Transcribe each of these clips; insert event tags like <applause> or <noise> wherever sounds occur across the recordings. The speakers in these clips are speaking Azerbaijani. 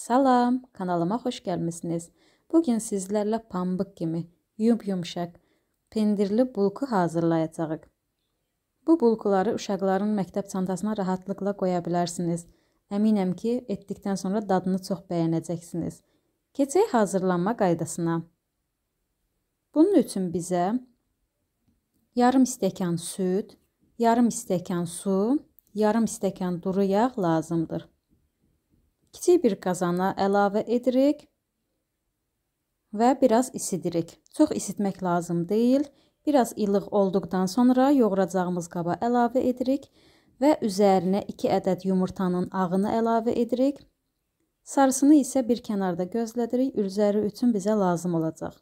Salam, kanalıma xoş gəlmisiniz. Bugün sizlərlə pambıq kimi yum-yumşaq, pendirli bulku hazırlayacağıq. Bu bulkuları uşaqların məktəb çantasına rahatlıqla qoya bilərsiniz. Əminəm ki, etdikdən sonra dadını çox bəyənəcəksiniz. Keçək hazırlanma qaydasına. Bunun üçün bizə yarım stəkan süd, yarım stəkan su, yarım stəkan duru yağ lazımdır kiçik bir qazana əlavə edirik və biraz isidirik. Çox isitmək lazım deyil. Biraz ilıq olduqdan sonra yoğuracağımız qaba əlavə edirik və üzərinə 2 ədəd yumurtanın ağını əlavə edirik. Sarısını isə bir kənarda gözlədirik, üzəri üçün bizə lazım olacaq.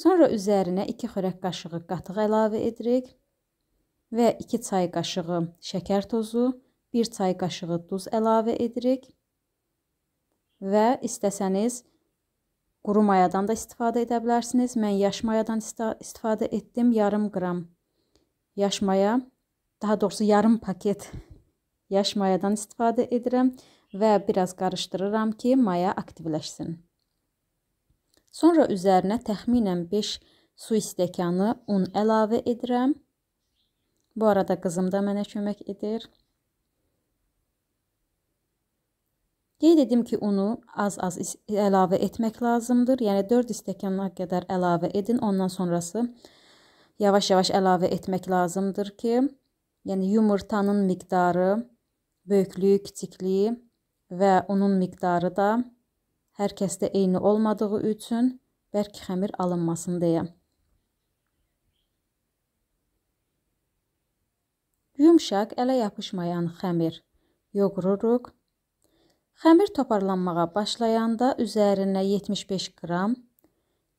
Sonra üzərinə 2 xörək qaşığı qatıq əlavə edirik və 2 çay qaşığı şəkər tozu, 1 çay qaşığı duz əlavə edirik və istəsəniz quru mayadan da istifadə edə bilərsiniz. Mən yaş mayadan istifadə etdim, yarım qram yaş maya, daha doğrusu yarım paket yaş mayadan istifadə edirəm və biraz qarışdırıram ki, maya aktivləşsin. Sonra üzərinə təxminən 5 su istəkanı un əlavə edirəm. Bu arada qızım da mənə kömək edir. Qeyd edim ki, unu az-az əlavə etmək lazımdır. Yəni 4 stəkana qədər əlavə edin. Ondan sonrası yavaş-yavaş əlavə etmək lazımdır ki, yəni yumurtanın miqdarı, böyüklüyü, kiçikliyi və unun miqdarı da hər kəsdə eyni olmadığı üçün bərk xəmir alınmasın deyə. Yumşaq, ələ yapışmayan xəmir yoğururuq. Xəmir toparlanmağa başlayanda üzərinə 75 qram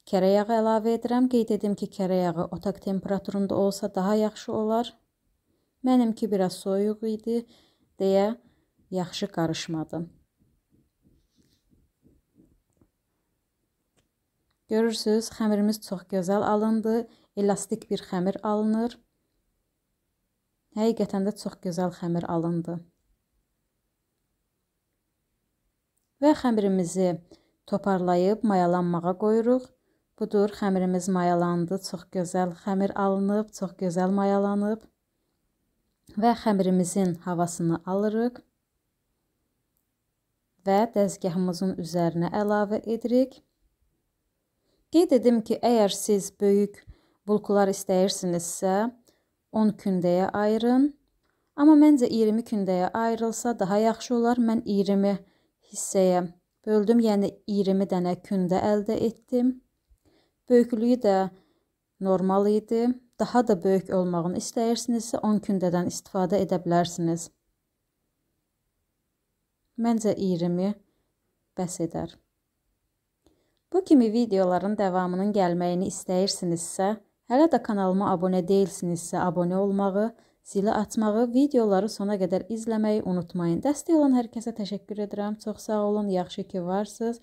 kərə yağı əlavə edirəm. Qeyd edim ki, kərə yağı otaq temperaturunda olsa daha yaxşı olar. Mənimki biraz soyuq idi deyə yaxşı qarışmadı. Görürsüz, xəmirimiz çox gözəl alındı. Elastik bir xəmir alınır. Həqiqətən də çox gözəl xəmir alındı. və xəmirimizi toparlayıb mayalanmağa qoyuruq. Budur, xəmirimiz mayalandı, çox gözəl xəmir alınıb, çox gözəl mayalanıb və xəmirimizin havasını alırıq və dəzgahımızın üzərinə əlavə edirik. Qeyd edim ki, əgər siz böyük bulkular istəyirsinizsə, 10 gündəyə ayırın. Amma məncə 20 gündəyə ayrılsa daha yaxşı olar. Mən 20 hissəyə böldüm, yəni 20 dənə kündə əldə etdim. Böyüklüyü də normal idi. Daha da böyük olmağını istəyirsinizsə 10 kündədən istifadə edə bilərsiniz. Məncə 20 bəs edər. Bu kimi videoların davamının gəlməyini istəyirsinizsə, hələ də kanalıma abunə deyilsinizsə, abunə olmağı zili açmağı, videoları sona qədər izləməyi unutmayın. Dəstək olan hər kəsə təşəkkür edirəm. Çox sağ olun, yaxşı ki varsınız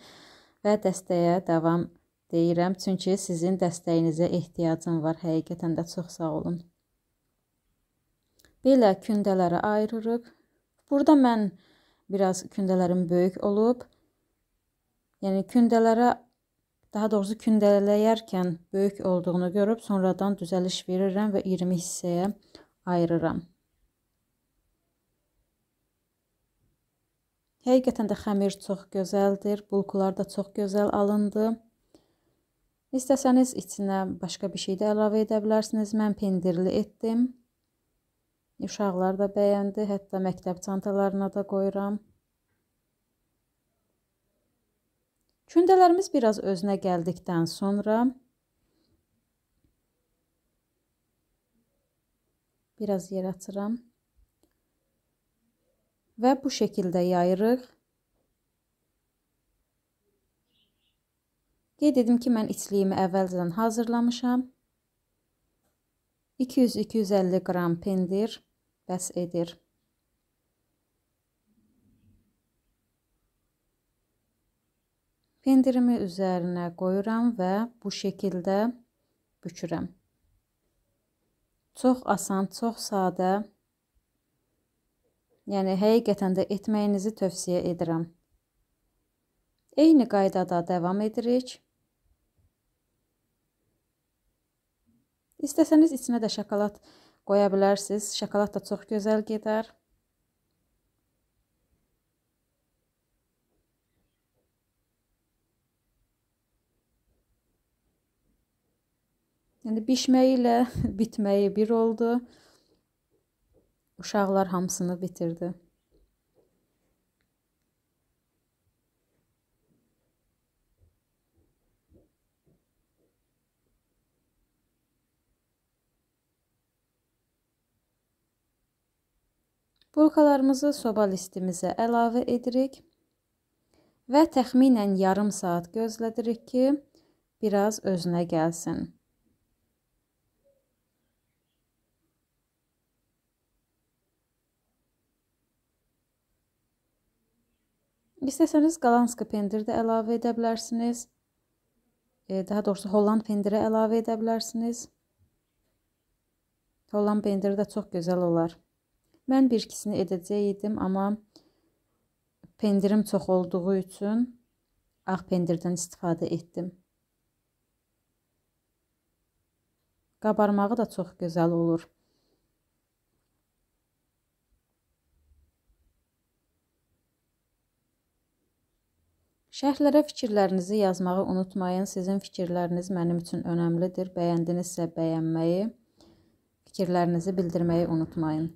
və dəstəyə davam deyirəm. Çünki sizin dəstəyinizə ehtiyacım var. Həqiqətən də çox sağ olun. Belə kündələrə ayırırıq. Burada mən biraz kündələrim böyük olub. Yəni kündələrə daha doğrusu kündələyərkən böyük olduğunu görüb sonradan düzəliş verirəm və 20 hissəyə ayırıram. Həqiqətən də xəmir çox gözəldir, bulqular da çox gözəl alındı. İstəsəniz içinə başqa bir şey də əlavə edə bilərsiniz. Mən pendirli etdim. Uşaqlar da bəyəndi, hətta məktəb çantalarına da qoyuram. Kündələrimiz biraz özünə gəldikdən sonra biraz yer açıram. Və bu şəkildə yayırıq. Qeyd edim ki, mən içliyimi əvvəlcədən hazırlamışam. 200-250 qram pendir bəs edir. Pendirimi üzərinə qoyuram və bu şəkildə bükürəm. Çox asan, çox sadə. Yəni, həqiqətən də etməyinizi tövsiyə edirəm. Eyni qaydada davam edirik. İstəsəniz içinə də şokolad qoya bilərsiniz. Şokolad da çox gözəl gedər. Yəni bişməyi ilə <laughs> bitməyi bir oldu. Uşaqlar hamısını bitirdi. Bulkalarımızı soba listimizə əlavə edirik və təxminən yarım saat gözlədirik ki, biraz özünə gəlsin. İstəsəniz qalanski pendir də əlavə edə bilərsiniz. E, daha doğrusu Holland pendiri əlavə edə bilərsiniz. Holland pendiri də çox gözəl olar. Mən bir ikisini edəcəydim, amma pendirim çox olduğu üçün ağ pendirdən istifadə etdim. Qabarmağı da çox gözəl olur. Şərhlərə fikirlərinizi yazmağı unutmayın. Sizin fikirləriniz mənim üçün önəmlidir. Bəyəndinizsə bəyənməyi, fikirlərinizi bildirməyi unutmayın.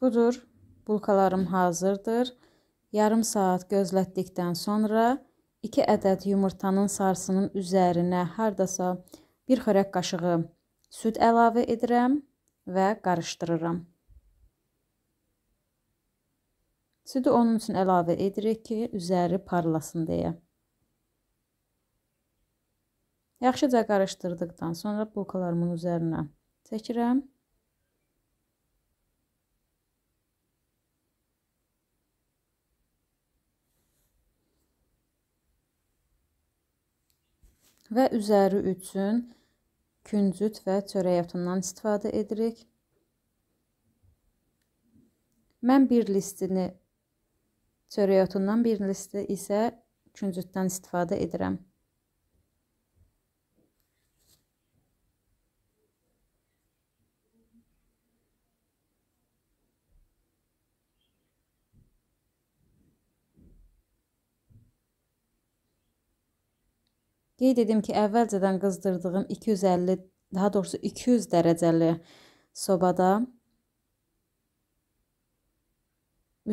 Budur, bulkalarım hazırdır. Yarım saat gözlətdikdən sonra 2 ədəd yumurtanın sarısının üzərinə hardasa 1 xörək qaşığı süd əlavə edirəm və qarışdırıram. Südü onun üçün əlavə edirik ki, üzəri parlasın deyə. Yaxşıca qarışdırdıqdan sonra bulkalarımın üzərinə çəkirəm. və üzəri üçün küncüt və çörək otundan istifadə edirik. Mən bir listini çörək otundan, bir listi isə küncütdən istifadə edirəm. Qeyd edim ki, əvvəlcədən qızdırdığım 250, daha doğrusu 200 dərəcəli sobada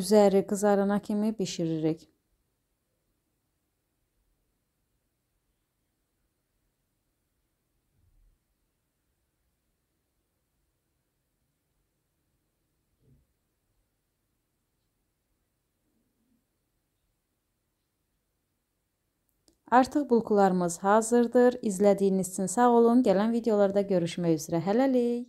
üzəri qızarana kimi bişiririk. Artıq bulkularımız hazırdır. İzlədiyiniz üçün sağ olun. Gələn videolarda görüşmək üzrə. Hələlik.